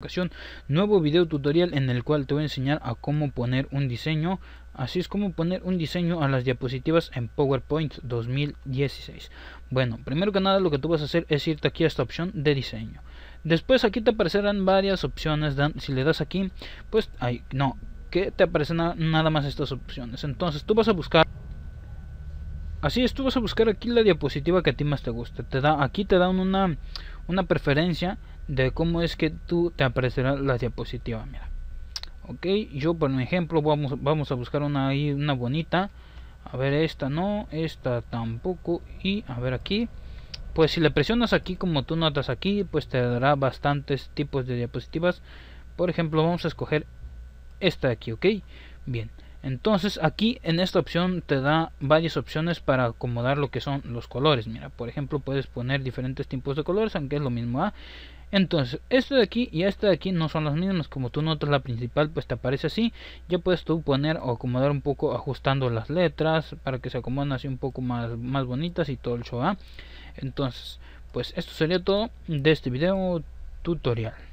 ocasión nuevo video tutorial en el cual te voy a enseñar a cómo poner un diseño así es como poner un diseño a las diapositivas en PowerPoint 2016 bueno primero que nada lo que tú vas a hacer es irte aquí a esta opción de diseño después aquí te aparecerán varias opciones si le das aquí pues hay no que te aparecen nada más estas opciones entonces tú vas a buscar Así es, tú vas a buscar aquí la diapositiva que a ti más te guste. Te da, aquí te dan una, una preferencia de cómo es que tú te aparecerá la diapositiva mira ok yo por ejemplo vamos vamos a buscar una ahí una bonita a ver esta no esta tampoco y a ver aquí pues si le presionas aquí como tú notas aquí pues te dará bastantes tipos de diapositivas por ejemplo vamos a escoger esta aquí ok bien entonces aquí en esta opción te da varias opciones para acomodar lo que son los colores mira por ejemplo puedes poner diferentes tipos de colores aunque es lo mismo ¿ah? entonces esto de aquí y este de aquí no son las mismas como tú notas la principal pues te aparece así ya puedes tú poner o acomodar un poco ajustando las letras para que se acomoden así un poco más, más bonitas y todo el show ¿ah? entonces pues esto sería todo de este video tutorial